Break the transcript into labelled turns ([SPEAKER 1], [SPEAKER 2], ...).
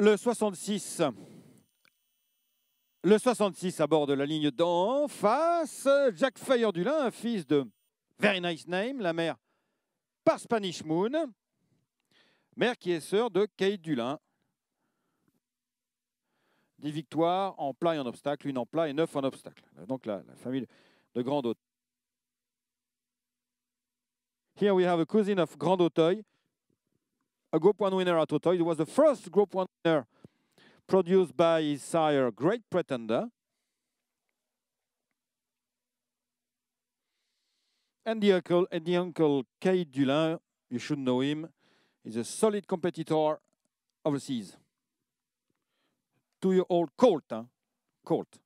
[SPEAKER 1] le 66. Le 66 à bord de la ligne d'en face. Jack Fire dulin un fils de Very Nice Name, la mère par Spanish Moon. Mère qui est sœur de Kate Dulin. 10 victoires en plat et en obstacle, une en plat et neuf en obstacle. Donc la, la famille de Grand Auteuil. Here we have a cousin of Grand Auteuil. a Group 1 winner at Autotoy. It was the first Group 1 winner produced by his sire, Great Pretender. And the uncle, and the uncle Kay Dulin, you should know him, is a solid competitor overseas. Two-year-old Colt, huh? Colt.